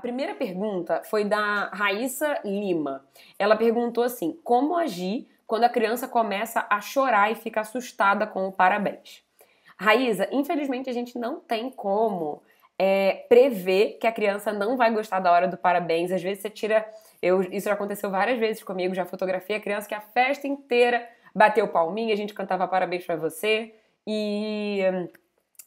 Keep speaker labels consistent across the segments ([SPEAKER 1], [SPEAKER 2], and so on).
[SPEAKER 1] A primeira pergunta foi da Raíssa Lima. Ela perguntou assim: como agir quando a criança começa a chorar e fica assustada com o parabéns? Raíssa, infelizmente a gente não tem como é, prever que a criança não vai gostar da hora do parabéns. Às vezes você tira. Eu, isso já aconteceu várias vezes comigo, já fotografei a criança que a festa inteira bateu palminha, a gente cantava parabéns para você e,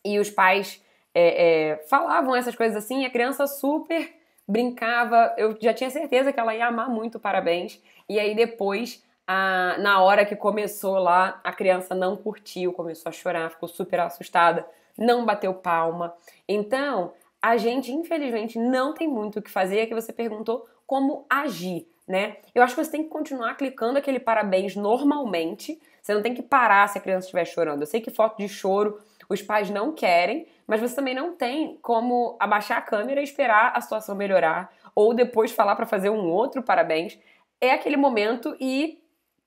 [SPEAKER 1] e os pais é, é, falavam essas coisas assim e a criança super brincava, eu já tinha certeza que ela ia amar muito parabéns. E aí depois, a, na hora que começou lá, a criança não curtiu, começou a chorar, ficou super assustada, não bateu palma. Então, a gente infelizmente não tem muito o que fazer, é que você perguntou como agir, né? Eu acho que você tem que continuar clicando aquele parabéns normalmente. Você não tem que parar se a criança estiver chorando. Eu sei que foto de choro os pais não querem, mas você também não tem como abaixar a câmera e esperar a situação melhorar ou depois falar para fazer um outro parabéns. É aquele momento e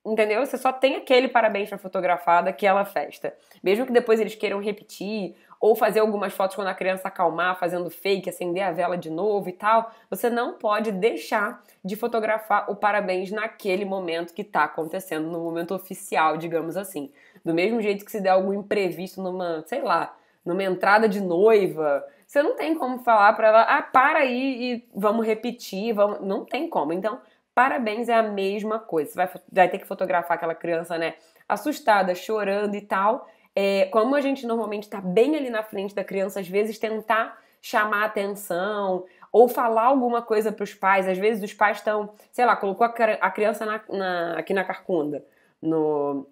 [SPEAKER 1] entendeu? Você só tem aquele parabéns para fotografar daquela festa. Mesmo que depois eles queiram repetir ou fazer algumas fotos quando a criança acalmar, fazendo fake, acender a vela de novo e tal, você não pode deixar de fotografar o parabéns naquele momento que está acontecendo, no momento oficial, digamos assim. Do mesmo jeito que se der algum imprevisto numa, sei lá, numa entrada de noiva, você não tem como falar para ela, ah, para aí e vamos repetir, vamos... não tem como. Então, parabéns é a mesma coisa. Você vai, vai ter que fotografar aquela criança, né, assustada, chorando e tal. É, como a gente normalmente está bem ali na frente da criança, às vezes tentar chamar atenção ou falar alguma coisa para os pais. Às vezes os pais estão, sei lá, colocou a, criança na, na, aqui na carcunda, no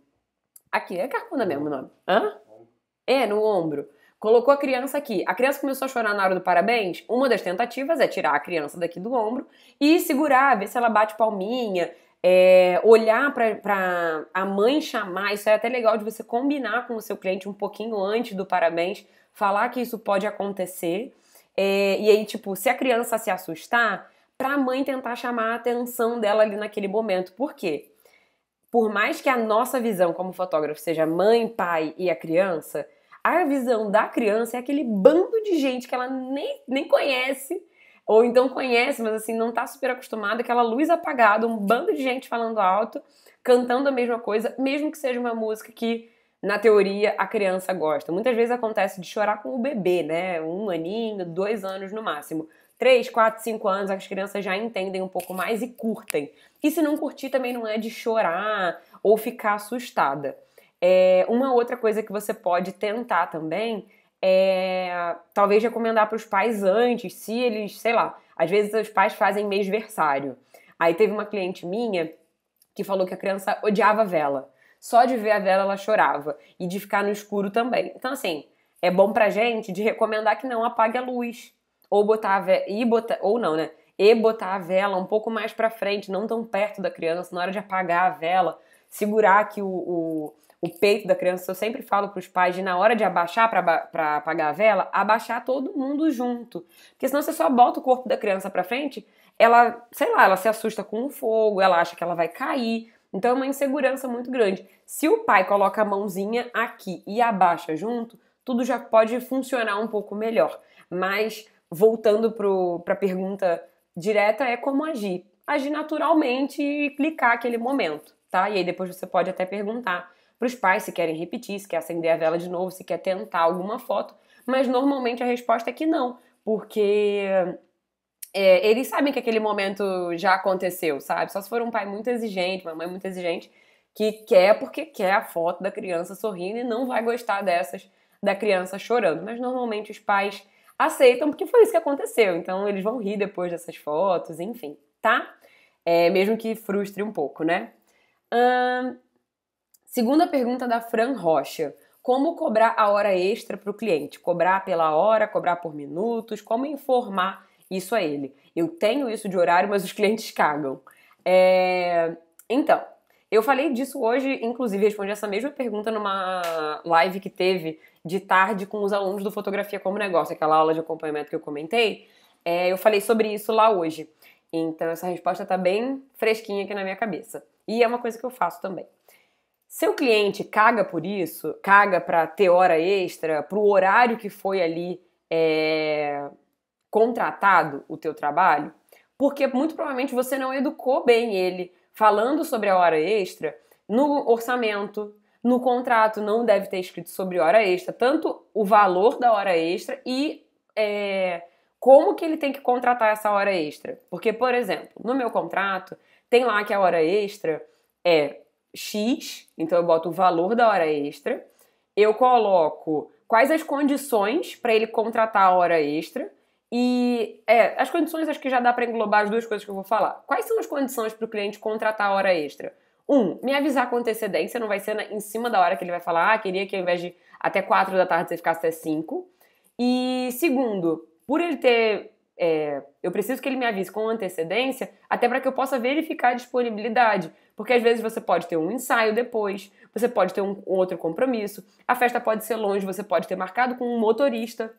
[SPEAKER 1] aqui é carcunda mesmo o nome, hã? É no ombro colocou a criança aqui. A criança começou a chorar na hora do parabéns. Uma das tentativas é tirar a criança daqui do ombro e segurar, ver se ela bate palminha, é, olhar para a mãe chamar. Isso é até legal de você combinar com o seu cliente um pouquinho antes do parabéns, falar que isso pode acontecer. É, e aí, tipo, se a criança se assustar, para a mãe tentar chamar a atenção dela ali naquele momento. Por quê? Por mais que a nossa visão como fotógrafo seja mãe, pai e a criança, a visão da criança é aquele bando de gente que ela nem, nem conhece, ou então conhece, mas assim, não tá super acostumada, aquela luz apagada, um bando de gente falando alto, cantando a mesma coisa, mesmo que seja uma música que na teoria, a criança gosta. Muitas vezes acontece de chorar com o bebê, né? Um aninho, dois anos no máximo. Três, quatro, cinco anos, as crianças já entendem um pouco mais e curtem. E se não curtir, também não é de chorar ou ficar assustada. É, uma outra coisa que você pode tentar também é talvez recomendar para os pais antes, se eles, sei lá, às vezes os pais fazem mêsversário. Aí teve uma cliente minha que falou que a criança odiava vela. Só de ver a vela ela chorava e de ficar no escuro também. Então assim, é bom pra gente de recomendar que não apague a luz ou botar a vela, e botar ou não, né? E botar a vela um pouco mais para frente, não tão perto da criança, na hora de apagar a vela, segurar que o, o o peito da criança. Eu sempre falo para os pais de, na hora de abaixar para apagar a vela, abaixar todo mundo junto. Porque senão você só bota o corpo da criança para frente, ela, sei lá, ela se assusta com o fogo, ela acha que ela vai cair. Então é uma insegurança muito grande. Se o pai coloca a mãozinha aqui e abaixa junto, tudo já pode funcionar um pouco melhor. Mas voltando para a pergunta direta, é como agir. Agir naturalmente e clicar aquele momento, tá? E aí depois você pode até perguntar para os pais se querem repetir, se quer acender a vela de novo, se quer tentar alguma foto, mas normalmente a resposta é que não, porque é, eles sabem que aquele momento já aconteceu, sabe? Só se for um pai muito exigente, uma mãe muito exigente, que quer porque quer a foto da criança sorrindo e não vai gostar dessas da criança chorando. Mas normalmente os pais aceitam porque foi isso que aconteceu, então eles vão rir depois dessas fotos, enfim, tá? É, mesmo que frustre um pouco, né? Hum, Segunda pergunta da Fran Rocha. Como cobrar a hora extra para o cliente? Cobrar pela hora, cobrar por minutos? Como informar isso a ele? Eu tenho isso de horário, mas os clientes cagam. É... Então, eu falei disso hoje, inclusive respondi essa mesma pergunta numa live que teve de tarde com os alunos do Fotografia como Negócio, aquela aula de acompanhamento que eu comentei. É, eu falei sobre isso lá hoje. Então, essa resposta está bem fresquinha aqui na minha cabeça. E é uma coisa que eu faço também. Seu cliente caga por isso, caga para ter hora extra, para o horário que foi ali é, contratado o teu trabalho, porque muito provavelmente você não educou bem ele, falando sobre a hora extra no orçamento, no contrato não deve ter escrito sobre hora extra, tanto o valor da hora extra e é, como que ele tem que contratar essa hora extra. Porque, por exemplo, no meu contrato tem lá que a hora extra é X, então eu boto o valor da hora extra, eu coloco quais as condições para ele contratar a hora extra. E é, as condições acho que já dá para englobar as duas coisas que eu vou falar. Quais são as condições para o cliente contratar a hora extra? Um, me avisar com antecedência, não vai ser na, em cima da hora que ele vai falar, ah, queria que ao invés de até 4 da tarde você ficasse até 5. E segundo, por ele ter é, eu preciso que ele me avise com antecedência, até para que eu possa verificar a disponibilidade. Porque às vezes você pode ter um ensaio depois, você pode ter um, um outro compromisso, a festa pode ser longe, você pode ter marcado com um motorista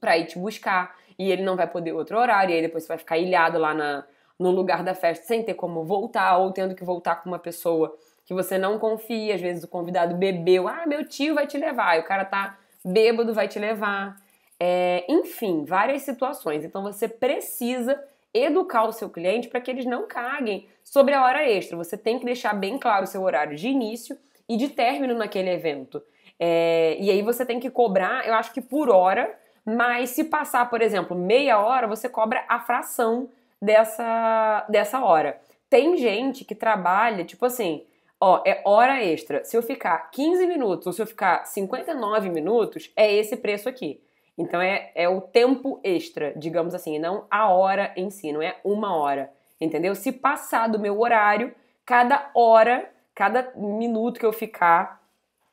[SPEAKER 1] para ir te buscar e ele não vai poder outro horário, e aí depois você vai ficar ilhado lá na, no lugar da festa sem ter como voltar ou tendo que voltar com uma pessoa que você não confia. Às vezes o convidado bebeu, ah, meu tio vai te levar, e o cara tá bêbado, vai te levar é, enfim, várias situações. Então você precisa educar o seu cliente para que eles não caguem sobre a hora extra. Você tem que deixar bem claro o seu horário de início e de término naquele evento. É, e aí você tem que cobrar, eu acho que por hora, mas se passar, por exemplo, meia hora, você cobra a fração dessa, dessa hora. Tem gente que trabalha, tipo assim, ó, é hora extra. Se eu ficar 15 minutos ou se eu ficar 59 minutos, é esse preço aqui. Então é, é o tempo extra, digamos assim, não a hora em si, não é uma hora, entendeu? Se passar do meu horário, cada hora, cada minuto que eu ficar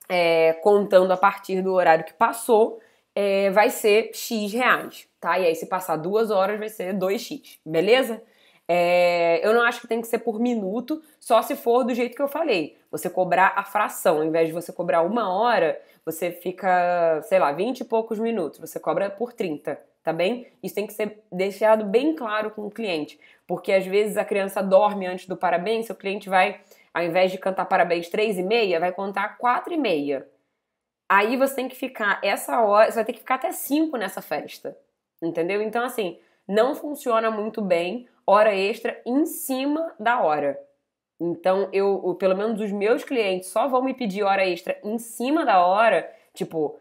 [SPEAKER 1] é, contando a partir do horário que passou, é, vai ser X reais, tá? E aí se passar duas horas, vai ser 2X, beleza? É, eu não acho que tem que ser por minuto, só se for do jeito que eu falei. Você cobrar a fração, ao invés de você cobrar uma hora, você fica, sei lá, 20 e poucos minutos, você cobra por 30, tá bem? Isso tem que ser deixado bem claro com o cliente, porque às vezes a criança dorme antes do parabéns, seu cliente vai, ao invés de cantar parabéns 3 e meia, vai contar 4 e meia. Aí você tem que ficar essa hora, você vai ter que ficar até 5 nessa festa, entendeu? Então assim, não funciona muito bem hora extra em cima da hora. Então, eu, pelo menos os meus clientes só vão me pedir hora extra em cima da hora, tipo,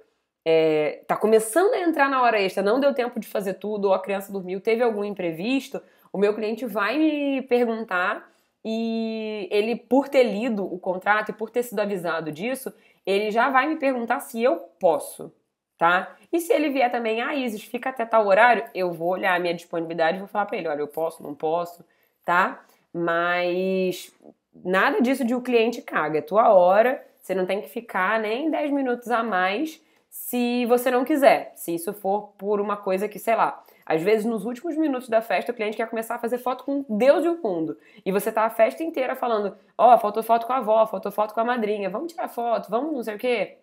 [SPEAKER 1] é, tá começando a entrar na hora extra, não deu tempo de fazer tudo, ou a criança dormiu, teve algum imprevisto, o meu cliente vai me perguntar e ele, por ter lido o contrato e por ter sido avisado disso, ele já vai me perguntar se eu posso tá? E se ele vier também, ah, Isis, fica até tal horário, eu vou olhar a minha disponibilidade e vou falar para ele, olha, eu posso, não posso, tá? Mas nada disso de o cliente caga, é tua hora, você não tem que ficar nem 10 minutos a mais se você não quiser, se isso for por uma coisa que, sei lá, às vezes nos últimos minutos da festa o cliente quer começar a fazer foto com Deus e o mundo. E você tá a festa inteira falando, ó, oh, faltou foto com a avó, faltou foto com a madrinha, vamos tirar foto, vamos não sei o quê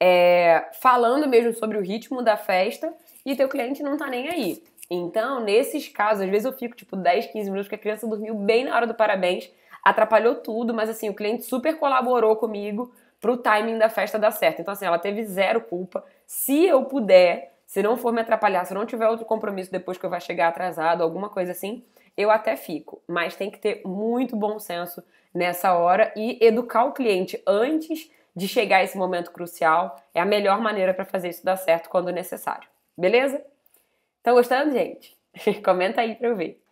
[SPEAKER 1] é, falando mesmo sobre o ritmo da festa e teu cliente não tá nem aí. Então, nesses casos, às vezes eu fico tipo 10, 15 minutos, que a criança dormiu bem na hora do parabéns, atrapalhou tudo, mas assim, o cliente super colaborou comigo pro timing da festa dar certo. Então, assim, ela teve zero culpa. Se eu puder, se não for me atrapalhar, se não tiver outro compromisso depois que eu vá chegar atrasado, alguma coisa assim, eu até fico. Mas tem que ter muito bom senso nessa hora e educar o cliente antes de chegar a esse momento crucial. É a melhor maneira para fazer isso dar certo quando necessário. Beleza? Estão gostando, gente? Comenta aí para eu ver.